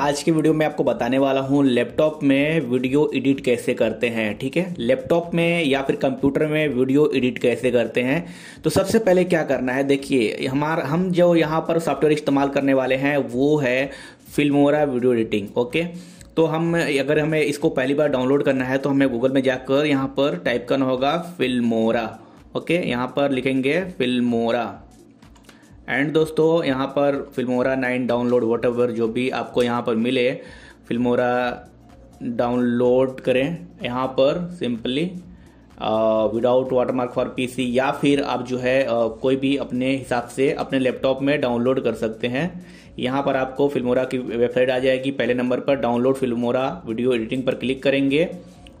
आज की वीडियो में आपको बताने वाला हूँ लैपटॉप में वीडियो एडिट कैसे करते हैं ठीक है लैपटॉप में या फिर कंप्यूटर में वीडियो एडिट कैसे करते हैं तो सबसे पहले क्या करना है देखिए हमारा हम जो यहाँ पर सॉफ्टवेयर इस्तेमाल करने वाले हैं वो है फिल्मोरा वीडियो एडिटिंग ओके तो हम अगर हमें इसको पहली बार डाउनलोड करना है तो हमें गूगल में जाकर यहाँ पर टाइप करना होगा फिल्मोरा ओके यहाँ पर लिखेंगे फिल्मोरा एंड दोस्तों यहाँ पर फिल्मोरा नाइन डाउनलोड वट जो भी आपको यहाँ पर मिले फिल्मोरा डाउनलोड करें यहाँ पर simply without watermark for PC या फिर आप जो है uh, कोई भी अपने हिसाब से अपने लैपटॉप में डाउनलोड कर सकते हैं यहाँ पर आपको फिल्मोरा की वेबसाइट आ जाएगी पहले नंबर पर डाउनलोड फिल्मोरा वीडियो एडिटिंग पर क्लिक करेंगे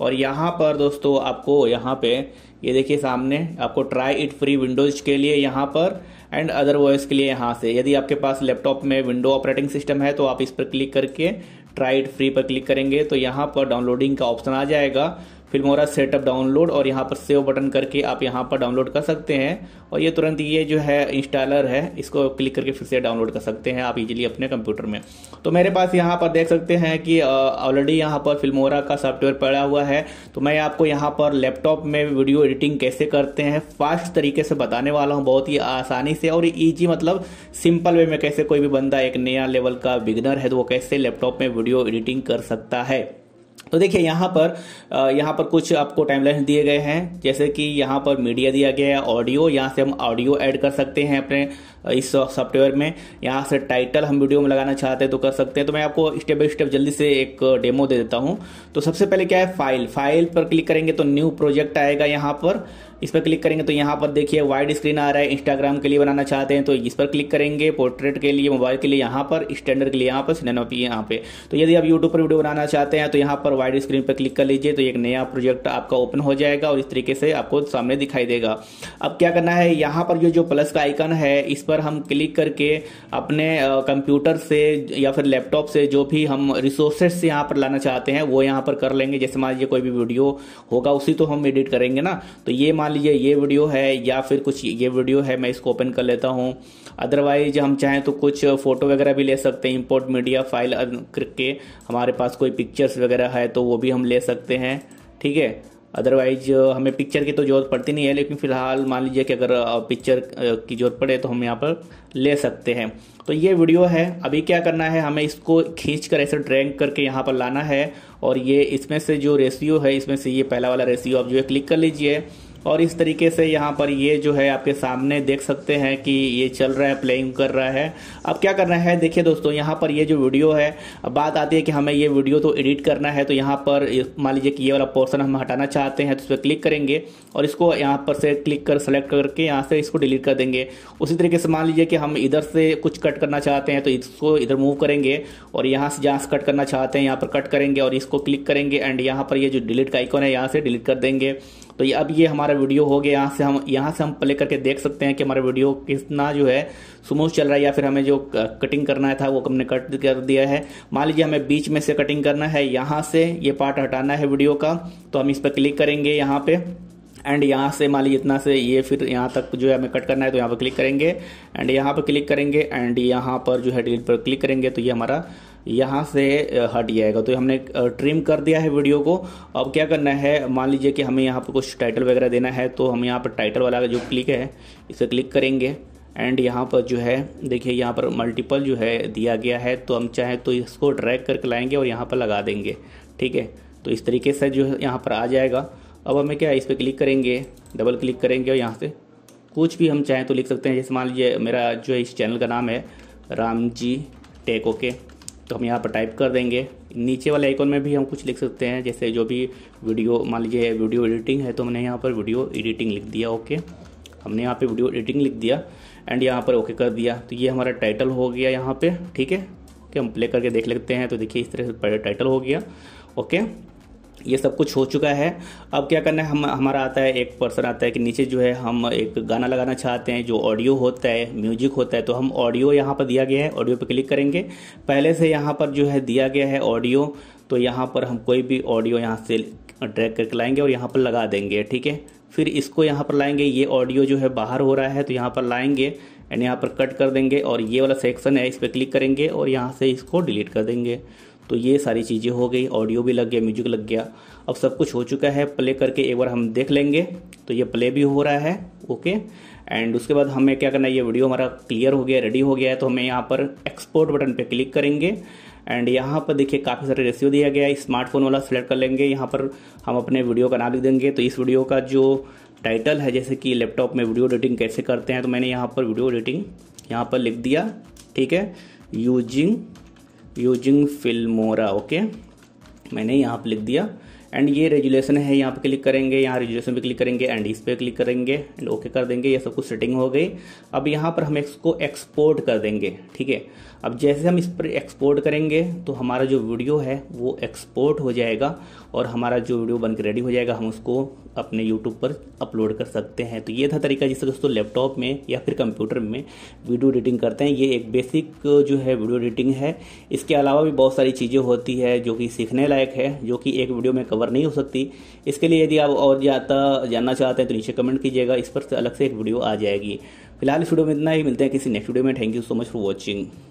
और यहाँ पर दोस्तों आपको यहाँ पे ये यह देखिए सामने आपको ट्राई इट फ्री विंडोज के लिए यहाँ पर एंड अदर वॉइस के लिए यहाँ से यदि आपके पास लैपटॉप में विंडो ऑपरेटिंग सिस्टम है तो आप इस पर क्लिक करके ट्राइड फ्री पर क्लिक करेंगे तो यहाँ पर डाउनलोडिंग का ऑप्शन आ जाएगा फिल्मोरा सेटअप डाउनलोड और यहाँ पर सेव बटन करके आप यहाँ पर डाउनलोड कर सकते हैं और ये तुरंत ये जो है इंस्टॉलर है इसको क्लिक करके फिर से डाउनलोड कर सकते हैं आप इजीली अपने कंप्यूटर में तो मेरे पास यहाँ पर देख सकते हैं कि ऑलरेडी यहाँ पर फिल्मोरा का सॉफ्टवेयर पड़ा हुआ है तो मैं आपको यहाँ पर लैपटॉप में वीडियो एडिटिंग कैसे करते हैं फास्ट तरीके से बताने वाला हूँ बहुत ही आसानी से और ईजी मतलब सिंपल वे में कैसे कोई भी बंदा एक नया लेवल का बिगनर है तो वो कैसे लैपटॉप में वीडियो एडिटिंग कर सकता है तो देखिए यहाँ पर यहाँ पर कुछ आपको टाइमलाइन दिए गए हैं जैसे कि यहाँ पर मीडिया दिया गया है ऑडियो यहाँ से हम ऑडियो ऐड कर सकते हैं अपने इस सॉफ्टवेयर में यहाँ से टाइटल हम वीडियो में लगाना चाहते हैं तो कर सकते हैं तो मैं आपको स्टेप बाई स्टेप जल्दी से एक डेमो दे देता हूँ तो सबसे पहले क्या है फाइल फाइल पर क्लिक करेंगे तो न्यू प्रोजेक्ट आएगा यहाँ पर इस पर क्लिक करेंगे तो यहाँ पर देखिए वाइड स्क्रीन आ रहा है इंस्टाग्राम के लिए बनाना चाहते हैं तो इस पर क्लिक करेंगे पोर्ट्रेट के लिए मोबाइल के लिए यहाँ पर स्टैंडर्ड के लिए यहाँ पर सिनेमा पी यहाँ पे तो यदि आप यूट्यूब पर वीडियो बनाना चाहते हैं तो यहाँ पर वाइड स्क्रीन पर क्लिक कर लीजिए तो एक नया प्रोजेक्ट आपका ओपन हो जाएगा और इस तरीके से आपको सामने दिखाई देगा अब क्या करना है यहाँ पर जो जो प्लस का आइकन है इस पर हम क्लिक करके अपने कंप्यूटर से या फिर लैपटॉप से जो भी हम रिसोर्सेस यहाँ पर लाना चाहते हैं वो यहाँ पर कर लेंगे जैसे मान लीजिए कोई भी वीडियो होगा उसी तो हम एडिट करेंगे ना तो ये मान लीजिए ये वीडियो है या फिर कुछ ये वीडियो है मैं इसको ओपन कर लेता हूँ अदरवाइज हम चाहें तो कुछ फोटो वगैरह भी ले सकते हैं इम्पोर्ट मीडिया फाइल करके हमारे पास कोई पिक्चर्स वगैरह है तो वो भी हम ले सकते हैं ठीक है अदरवाइज हमें पिक्चर की तो ज़रूरत पड़ती नहीं है लेकिन फ़िलहाल मान लीजिए कि अगर पिक्चर की ज़रूरत पड़े तो हम यहाँ पर ले सकते हैं तो ये वीडियो है अभी क्या करना है हमें इसको खींच कर ऐसे ड्रैग करके यहाँ पर लाना है और ये इसमें से जो रेशियो है इसमें से ये पहला वाला रेशियो आप जो है क्लिक कर लीजिए और इस तरीके से यहाँ पर ये जो है आपके सामने देख सकते हैं कि ये चल रहा है प्लेइंग कर रहा है अब क्या करना है देखिए दोस्तों यहाँ पर ये जो वीडियो है अब बात आती है कि हमें ये वीडियो तो एडिट करना है तो यहाँ पर मान लीजिए कि ये वाला पोर्सन हम हटाना चाहते हैं तो उस पर क्लिक करेंगे और इसको यहाँ पर से क्लिक कर सेलेक्ट करके यहाँ से इसको डिलीट कर देंगे उसी तरीके से मान लीजिए कि हम इधर से कुछ कट करना चाहते हैं तो इसको इधर मूव करेंगे और यहाँ से जहाँ से कट करना चाहते हैं यहाँ पर कट करेंगे और इसको क्लिक करेंगे एंड यहाँ पर ये जो डिलीट का आइकॉन है यहाँ से डिलीट कर देंगे तो ये अब ये हमारा वीडियो हो गया यहाँ से हम यहाँ से हम प्ले करके देख सकते हैं कि हमारा वीडियो कितना जो है स्मूथ चल रहा है या फिर हमें जो कटिंग करना था वो हमने कट कर दिया है मान लीजिए हमें बीच में से कटिंग करना है यहाँ से ये पार्ट हटाना है वीडियो का तो हम इस पर क्लिक करेंगे यहाँ पे एंड यहाँ से मान लीजिए इतना से ये फिर यहाँ तक जो है हमें कट करना है तो यहाँ पर क्लिक करेंगे एंड यहाँ पर क्लिक करेंगे एंड यहाँ पर जो है डिलीट पर क्लिक करेंगे तो ये हमारा यहाँ से हट जाएगा तो हमने ट्रिम कर दिया है वीडियो को अब क्या करना है मान लीजिए कि हमें यहाँ पर कुछ टाइटल वगैरह देना है तो हम यहाँ पर टाइटल वाला जो क्लिक है इसे क्लिक करेंगे एंड यहाँ पर जो है देखिए यहाँ पर मल्टीपल जो है दिया गया है तो हम चाहें तो इसको ड्रैग करके लाएंगे और यहाँ पर लगा देंगे ठीक है तो इस तरीके से जो है यहाँ पर आ जाएगा अब हमें क्या है इस पर क्लिक करेंगे डबल क्लिक करेंगे और यहाँ से कुछ भी हम चाहें तो लिख सकते हैं जैसे मान लीजिए मेरा जो है इस चैनल का नाम है राम जी टेक ओके तो हम यहाँ पर टाइप कर देंगे नीचे वाले आइकॉन में भी हम कुछ लिख सकते हैं जैसे जो भी वीडियो मान लीजिए वीडियो एडिटिंग है तो हमने यहाँ पर वीडियो एडिटिंग लिख दिया ओके हमने यहाँ पे वीडियो एडिटिंग लिख दिया एंड यहाँ पर ओके कर दिया तो ये हमारा टाइटल हो गया यहाँ पे ठीक है कि हम प्ले करके देख लेते हैं तो देखिए इस तरह से टाइटल हो गया ओके ये सब कुछ हो चुका है अब क्या करना है हम हमारा आता है एक पर्सन आता है कि नीचे जो है हम एक गाना लगाना चाहते हैं जो ऑडियो होता है म्यूजिक होता है तो हम ऑडियो यहाँ पर दिया गया है ऑडियो पर क्लिक करेंगे पहले से यहाँ पर जो है दिया गया है ऑडियो तो यहाँ पर हम कोई भी ऑडियो यहाँ से ड्रैग करके लाएंगे और यहाँ पर लगा देंगे ठीक है फिर इसको यहाँ पर लाएंगे ये ऑडियो जो है बाहर हो रहा है तो यहाँ पर लाएंगे एंड यहाँ पर कट कर देंगे और ये वाला सेक्शन है इस पर क्लिक करेंगे और यहाँ से इसको डिलीट कर देंगे तो ये सारी चीज़ें हो गई ऑडियो भी लग गया म्यूजिक लग गया अब सब कुछ हो चुका है प्ले करके एक बार हम देख लेंगे तो ये प्ले भी हो रहा है ओके एंड उसके बाद हमें क्या करना है ये वीडियो हमारा क्लियर हो गया रेडी हो गया है तो हमें यहाँ पर एक्सपोर्ट बटन पर क्लिक करेंगे एंड यहाँ पर देखिए काफ़ी सारे रेशियो दिया गया है स्मार्टफोन वाला सेलेक्ट कर लेंगे यहाँ पर हम अपने वीडियो का नाम लिख देंगे तो इस वीडियो का जो टाइटल है जैसे कि लैपटॉप में वीडियो एडिटिंग कैसे करते हैं तो मैंने यहाँ पर वीडियो एडिटिंग यहाँ पर लिख दिया ठीक है यूजिंग यूजिंग फिल्मोरा ओके मैंने यहाँ पर लिख दिया एंड ये रेजुलेशन है यहाँ पे क्लिक करेंगे यहाँ रेजुलेशन पे क्लिक करेंगे एंड इस पे क्लिक करेंगे एंड ओके कर देंगे ये सब कुछ सेटिंग हो गई अब यहाँ पर हम इसको एक्सपोर्ट कर देंगे ठीक है अब जैसे हम इस पर एक्सपोर्ट करेंगे तो हमारा जो वीडियो है वो एक्सपोर्ट हो जाएगा और हमारा जो वीडियो बन रेडी हो जाएगा हम उसको अपने यूट्यूब पर अपलोड कर सकते हैं तो ये था तरीका जिससे दोस्तों लैपटॉप में या फिर कंप्यूटर में वीडियो एडिटिंग करते हैं ये एक बेसिक जो है वीडियो एडिटिंग है इसके अलावा भी बहुत सारी चीज़ें होती है जो कि सीखने लायक है जो कि एक वीडियो में कवर नहीं हो सकती इसके लिए यदि आप और ज़्यादा जानना चाहते हैं तो नीचे कमेंट कीजिएगा इस पर अलग से एक वीडियो आ जाएगी फिलहाल इस वीडियो में इतना ही मिलते हैं किसी नेक्स्ट वीडियो में thank you so much for watching